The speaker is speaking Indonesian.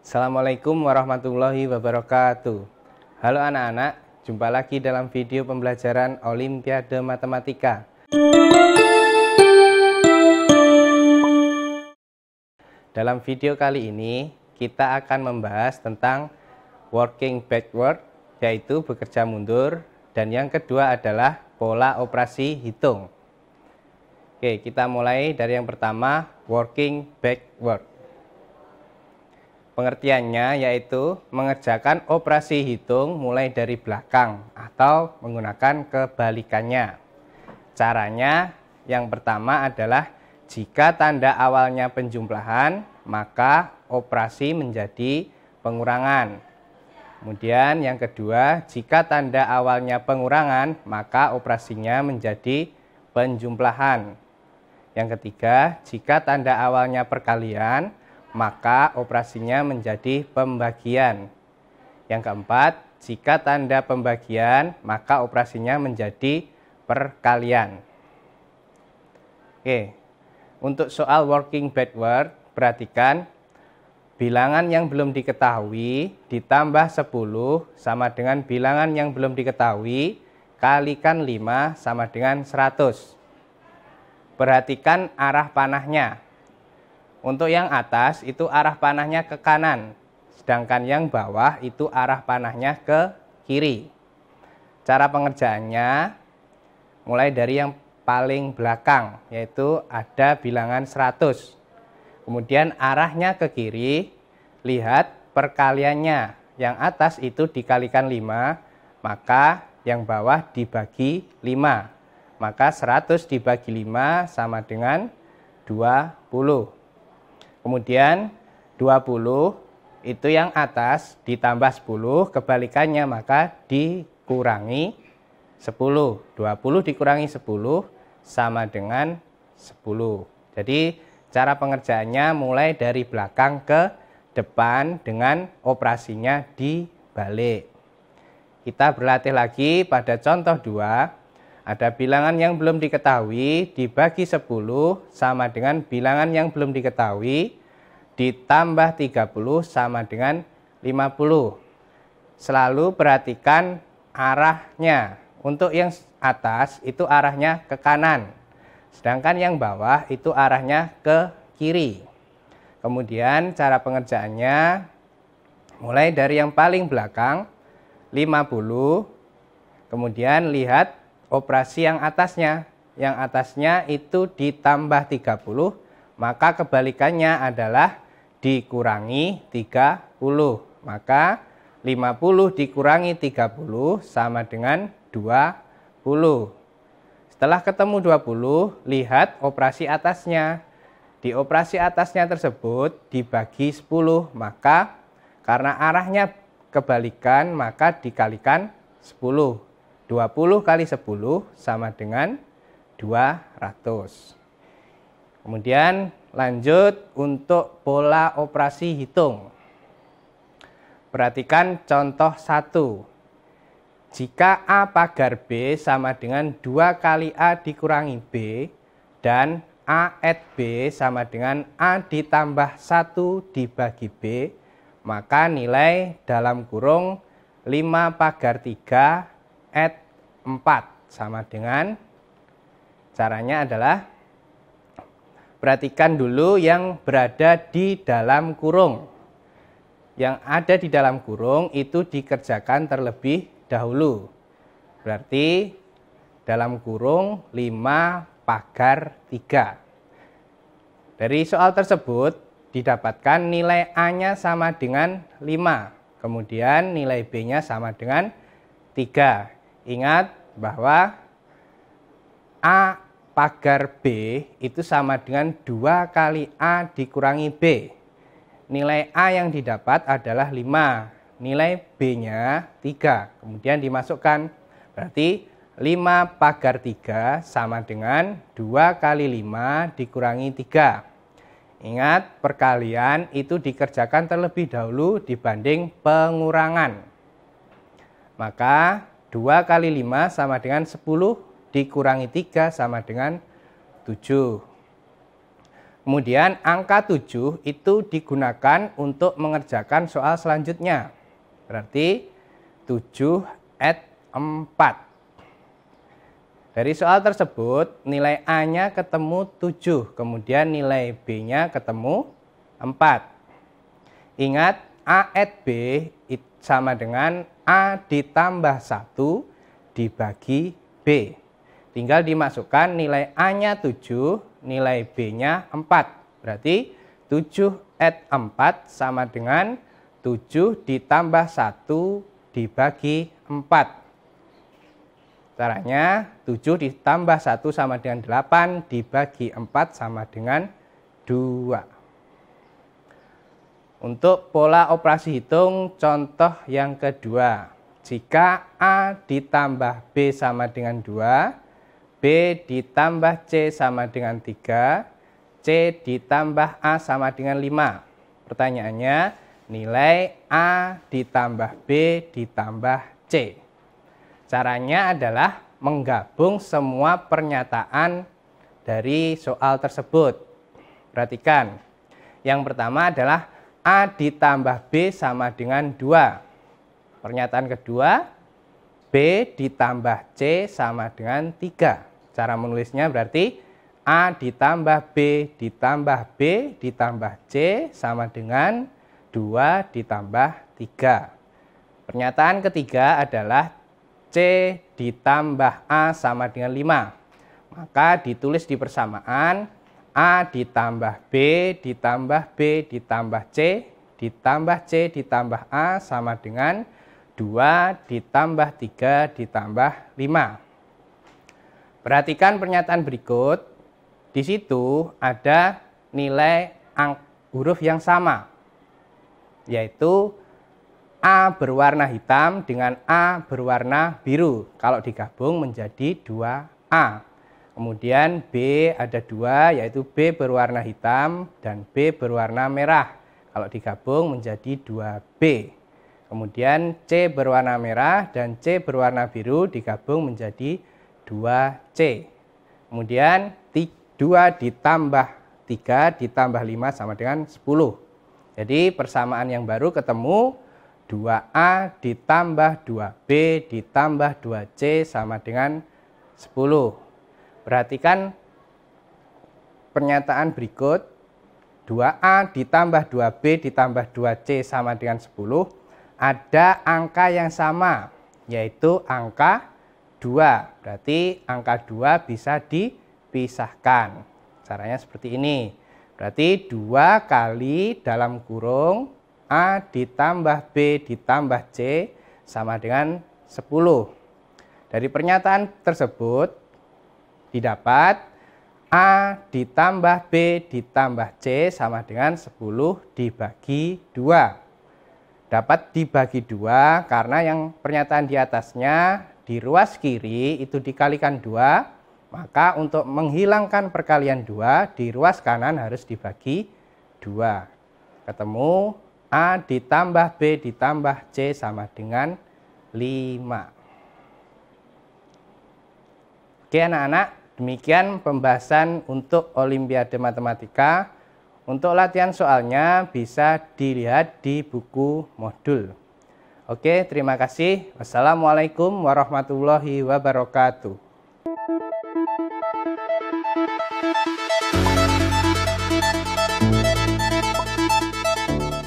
Assalamualaikum warahmatullahi wabarakatuh. Halo anak-anak, jumpa lagi dalam video pembelajaran Olimpiade Matematika. Dalam video kali ini, kita akan membahas tentang working backward, yaitu bekerja mundur, dan yang kedua adalah pola operasi hitung. Oke, kita mulai dari yang pertama, working backward. Pengertiannya yaitu mengerjakan operasi hitung mulai dari belakang atau menggunakan kebalikannya. Caranya yang pertama adalah jika tanda awalnya penjumlahan, maka operasi menjadi pengurangan. Kemudian yang kedua, jika tanda awalnya pengurangan, maka operasinya menjadi penjumlahan. Yang ketiga, jika tanda awalnya perkalian, maka operasinya menjadi pembagian. Yang keempat, jika tanda pembagian, maka operasinya menjadi perkalian. Oke, untuk soal working backward, perhatikan bilangan yang belum diketahui ditambah 10 sama dengan bilangan yang belum diketahui kalikan 5 sama dengan 100. Perhatikan arah panahnya. Untuk yang atas itu arah panahnya ke kanan, sedangkan yang bawah itu arah panahnya ke kiri. Cara pengerjaannya mulai dari yang paling belakang, yaitu ada bilangan 100. Kemudian arahnya ke kiri, lihat perkaliannya. Yang atas itu dikalikan 5, maka yang bawah dibagi 5. Maka 100 dibagi 5 sama dengan 20. Kemudian 20 itu yang atas ditambah 10 kebalikannya maka dikurangi 10. 20 dikurangi 10 sama dengan 10. Jadi cara pengerjaannya mulai dari belakang ke depan dengan operasinya dibalik. Kita berlatih lagi pada contoh 2. Ada bilangan yang belum diketahui dibagi 10 sama dengan bilangan yang belum diketahui ditambah 30 sama dengan 50. Selalu perhatikan arahnya. Untuk yang atas itu arahnya ke kanan. Sedangkan yang bawah itu arahnya ke kiri. Kemudian cara pengerjaannya mulai dari yang paling belakang 50. Kemudian lihat operasi yang atasnya. Yang atasnya itu ditambah 30, maka kebalikannya adalah dikurangi 30. Maka 50 dikurangi 30 sama dengan 20. Setelah ketemu 20, lihat operasi atasnya. Di operasi atasnya tersebut dibagi 10, maka karena arahnya kebalikan maka dikalikan 10. 20 kali 10 sama dengan 200. Kemudian lanjut untuk pola operasi hitung. Perhatikan contoh 1. Jika A pagar B sama dengan 2 kali A dikurangi B dan A at B sama dengan A ditambah 1 dibagi B, maka nilai dalam kurung 5 pagar 3 at 4 sama dengan caranya adalah perhatikan dulu yang berada di dalam kurung. Yang ada di dalam kurung itu dikerjakan terlebih dahulu. Berarti dalam kurung 5 pagar 3. Dari soal tersebut didapatkan nilai A-nya sama dengan 5. Kemudian nilai B-nya sama dengan 3. Ingat bahwa A pagar B itu sama dengan 2 kali A dikurangi B. Nilai A yang didapat adalah 5, nilai B-nya 3, kemudian dimasukkan. Berarti 5 pagar 3 sama dengan 2 kali 5 dikurangi 3. Ingat, perkalian itu dikerjakan terlebih dahulu dibanding pengurangan. Maka 2 kali 5 sama dengan 10 dikurangi 3 sama dengan 7. Kemudian angka 7 itu digunakan untuk mengerjakan soal selanjutnya. Berarti 7 at 4. Dari soal tersebut, nilai A-nya ketemu 7, kemudian nilai B-nya ketemu 4. Ingat, A at B sama dengan A ditambah 1 dibagi B. Tinggal dimasukkan nilai A-nya 7, nilai B-nya 4. Berarti 7 at 4 sama dengan 7 ditambah 1 dibagi 4. Caranya 7 ditambah 1 sama dengan 8 dibagi 4 sama dengan 2. Untuk pola operasi hitung, contoh yang kedua. Jika A ditambah B sama dengan 2, B ditambah C sama dengan 3, C ditambah A sama dengan 5. Pertanyaannya, nilai A ditambah B ditambah C. Caranya adalah menggabung semua pernyataan dari soal tersebut. Perhatikan, yang pertama adalah A ditambah B sama dengan 2. Pernyataan kedua, B ditambah C sama dengan 3. Cara menulisnya berarti A ditambah B ditambah B ditambah C sama dengan 2 ditambah 3. Pernyataan ketiga adalah C ditambah A sama dengan 5. Maka ditulis di persamaan A ditambah B ditambah B ditambah C ditambah C ditambah A sama dengan 2 ditambah 3 ditambah 5. Perhatikan pernyataan berikut. Di situ ada nilai huruf yang sama, yaitu A berwarna hitam dengan A berwarna biru. Kalau digabung menjadi 2A. Kemudian B ada dua, yaitu B berwarna hitam dan B berwarna merah. Kalau digabung menjadi 2B. Kemudian C berwarna merah dan C berwarna biru digabung menjadi 2C. Kemudian 2 ditambah 3 ditambah 5 sama dengan 10. Jadi persamaan yang baru ketemu 2A ditambah 2B ditambah 2C sama dengan 10. Perhatikan pernyataan berikut. 2A ditambah 2B ditambah 2C sama dengan 10. Ada angka yang sama, yaitu angka 2. Berarti angka 2 bisa dipisahkan. Caranya seperti ini. Berarti 2 kali dalam kurung A ditambah B ditambah C sama dengan 10. Dari pernyataan tersebut, didapat A ditambah B ditambah C sama dengan 10 dibagi 2. Dapat dibagi 2 karena yang pernyataan di atasnya di ruas kiri itu dikalikan 2, maka untuk menghilangkan perkalian 2 di ruas kanan harus dibagi 2. Ketemu A ditambah B ditambah C sama dengan 5. Oke anak-anak, Demikian pembahasan untuk Olimpiade Matematika. Untuk latihan soalnya bisa dilihat di buku modul. Oke, terima kasih. Wassalamualaikum warahmatullahi wabarakatuh.